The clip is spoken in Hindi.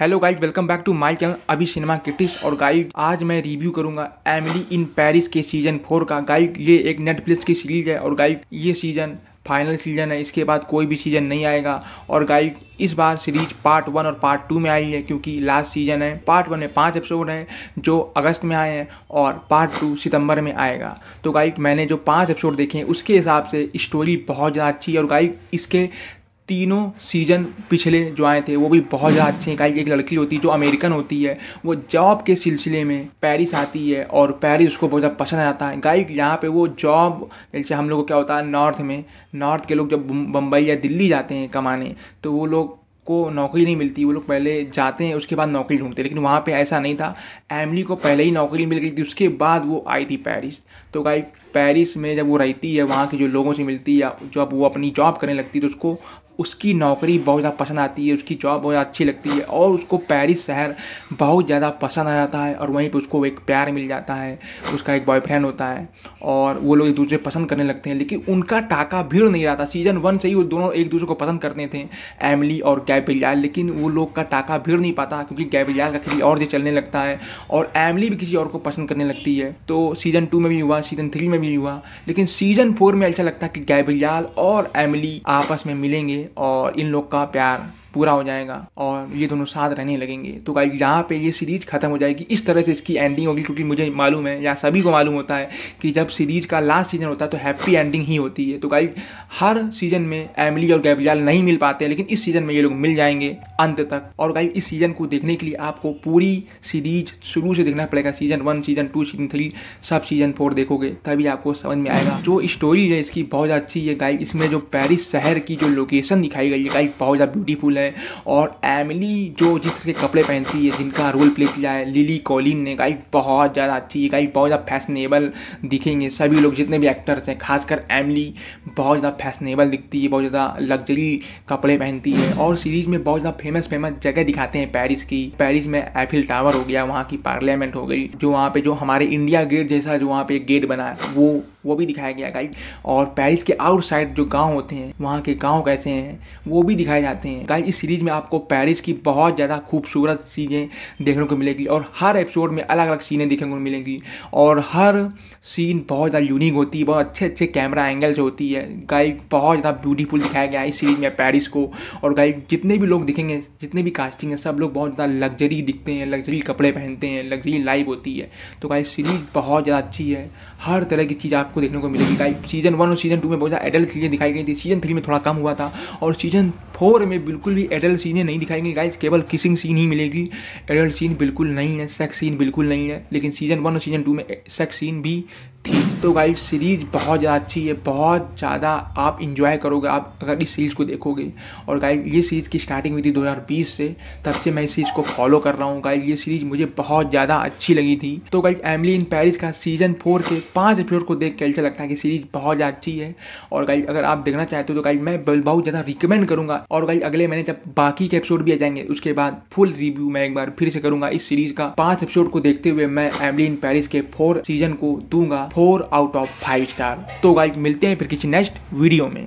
hello guys welcome back to my channel अभी सिनेमा किटिस और गाइज आज मैं रिव्यू करूंगा एमिली इन पेरिस के सीजन फोर का गाइज ये एक नेटफ्लिक्स की सीरीज है और गाइज ये सीजन फाइनल सीजन है इसके बाद कोई भी सीजन नहीं आएगा और गाइज इस बार सीरीज पार्ट वन और पार्ट टू में आई है क्योंकि लास्ट सीजन है पार्ट वन में पाँच एपिसोड हैं जो अगस्त में आए हैं और पार्ट टू सितंबर में आएगा तो गाइक मैंने जो पाँच एपिसोड देखे हैं उसके हिसाब से स्टोरी बहुत ज़्यादा अच्छी है और गाइक इसके तीनों सीज़न पिछले जो आए थे वो भी बहुत ज़्यादा अच्छे हैं निकाली एक लड़की होती है जो अमेरिकन होती है वो जॉब के सिलसिले में पेरिस आती है और पेरिस उसको बहुत ज़्यादा पसंद आता है गाइक यहाँ पे वो जॉब जैसे हम लोग को क्या होता है नॉर्थ में नॉर्थ के लोग जब बम्बई या दिल्ली जाते हैं कमाने तो वो लोग को नौकरी नहीं मिलती वो लोग पहले जाते हैं उसके बाद नौकरी ढूंढते लेकिन वहाँ पे ऐसा नहीं था एमली को पहले ही नौकरी मिल गई थी उसके बाद वो आई थी पेरिस तो गाइक पेरिस में जब वो रहती है वहाँ के जो लोगों से मिलती है जब वो अपनी जॉब करने लगती है तो उसको उसकी नौकरी बहुत ज़्यादा पसंद आती है उसकी जॉब बहुत अच्छी लगती है और उसको पेरिस शहर बहुत ज़्यादा पसंद आ जाता है और वहीं पर उसको एक प्यार मिल जाता है उसका एक बॉयफ्रेंड होता है और वो लोग एक दूसरे पसंद करने लगते हैं लेकिन उनका टाका भीड़ नहीं रहता सीजन वन से ही वो दोनों एक दूसरे को पसंद करते थे एमली और गैबिलियाल लेकिन वो लोग का टाका भीड़ नहीं पाता क्योंकि गैबिलियाल का किसी और जो चलने लगता है और एमली भी किसी और को पसंद करने लगती है तो सीज़न टू में भी हुआ सीज़न थ्री में भी हुआ लेकिन सीज़न फोर में ऐसा लगता है कि गैबिलियाल और एमली आपस में मिलेंगे और इन लोग का प्यार पूरा हो जाएगा और ये दोनों साथ रहने लगेंगे तो गाइज यहाँ पे ये सीरीज़ ख़त्म हो जाएगी इस तरह से इसकी एंडिंग होगी क्योंकि मुझे मालूम है या सभी को मालूम होता है कि जब सीरीज़ का लास्ट सीज़न होता है तो हैप्पी एंडिंग ही होती है तो गाइज हर सीज़न में एमली और गैबजाल नहीं मिल पाते लेकिन इस सीज़न में ये लोग मिल जाएंगे अंत तक और गाइज इस सीज़न को देखने के लिए आपको पूरी सीरीज शुरू से देखना पड़ेगा season one season two season three सब सीज़न फोर देखोगे तभी आपको समझ में आएगा जो स्टोरी है इसकी बहुत अच्छी है गाइज इसमें जो पेरिस शहर की जो लोकेशन दिखाई गई है गाइज बहुत ज़्यादा ब्यूटीफुल है गए और एमिली जो जिस तरह के कपड़े पहनती है जिनका रोल प्ले किया है लिली कॉलिन ने गाइज बहुत ज़्यादा अच्छी है गाइज बहुत ज़्यादा फैशनेबल दिखेंगे सभी लोग जितने भी एक्टर्स हैं खासकर एमिली बहुत ज़्यादा फैशनेबल दिखती है बहुत ज़्यादा लग्जरी कपड़े पहनती है और सीरीज़ में बहुत ज़्यादा फेमस फेमस जगह दिखाते हैं पैरिस की पैरिस में एफिल टावर हो गया वहाँ की पार्लियामेंट हो गई जो वहाँ पे जो हमारे इंडिया गेट जैसा जो वहाँ पे गेट बना है वो वो भी दिखाया गया गाइड और पेरिस के आउटसाइड जो गांव होते हैं वहाँ के गांव कैसे हैं वो भी दिखाए जाते हैं गाइड की सीरीज़ में आपको पेरिस की बहुत ज़्यादा खूबसूरत चीज़ें देखने को मिलेगी और हर एपिसोड में अलग अलग सीनें देखने को मिलेंगी और हर सीन बहुत ज़्यादा यूनिक होती है बहुत अच्छे अच्छे कैमरा एंगल होती है गाइड बहुत ज़्यादा ब्यूटीफुल दिखाया गया है इस सीरीज़ में पेरिस को और गाइड जितने भी लोग दिखेंगे जितने भी कास्टिंग है सब लोग बहुत ज़्यादा लग्जरी दिखते हैं लग्जरी कपड़े पहनते हैं लग्जरी लाइफ होती है तो गाय सीरीज़ बहुत ज़्यादा अच्छी है हर तरह की चीज़ आपको देखने को मिलेगी गाय सीज़न वन और सीज़न टू में बहुत ज़्यादा एडल्ट चीज़ें दिखाई गई थी सीज़न थ्री में थोड़ा कम हुआ था और सीज़न फोर में बिल्कुल भी भी एडल्ट सीने नहीं दिखाएंगे गाइज केवल किसिंग सीन ही मिलेगी एडल्ट सीन बिल्कुल नहीं है सेक्स सीन बिल्कुल नहीं है लेकिन सीजन वन और सीजन टू में सेक्स सीन भी थी तो गाइस सीरीज़ बहुत ज़्यादा अच्छी है बहुत ज़्यादा आप इन्जॉय करोगे आप अगर इस सीरीज़ को देखोगे और गाइस ये सीरीज़ की स्टार्टिंग हुई थी 2020 से तब से मैं इस सीरीज़ को फॉलो कर रहा हूँ गाइस ये सीरीज़ मुझे बहुत ज़्यादा अच्छी लगी थी तो गाइस एमली इन पैरिस का सीज़न फोर के पाँच एपिसोड को देख के ऐसा लगता है कि सीरीज़ बहुत ज़्यादा अच्छी है और गाइस अगर आप देखना चाहते हो तो गाइस मैं बहुत ज़्यादा रिकमेंड करूँगा और गाइस अगले महीने जब बाकी के एपिसोड भी आ जाएंगे उसके बाद फुल रिव्यू मैं एक बार फिर से करूँगा इस सीरीज़ का पाँच एपिसोड को देखते हुए मैं एमली इन पैरिस के फोर सीजन को दूंगा four out of five star तो गाइज मिलते हैं फिर किसी नेक्स्ट वीडियो में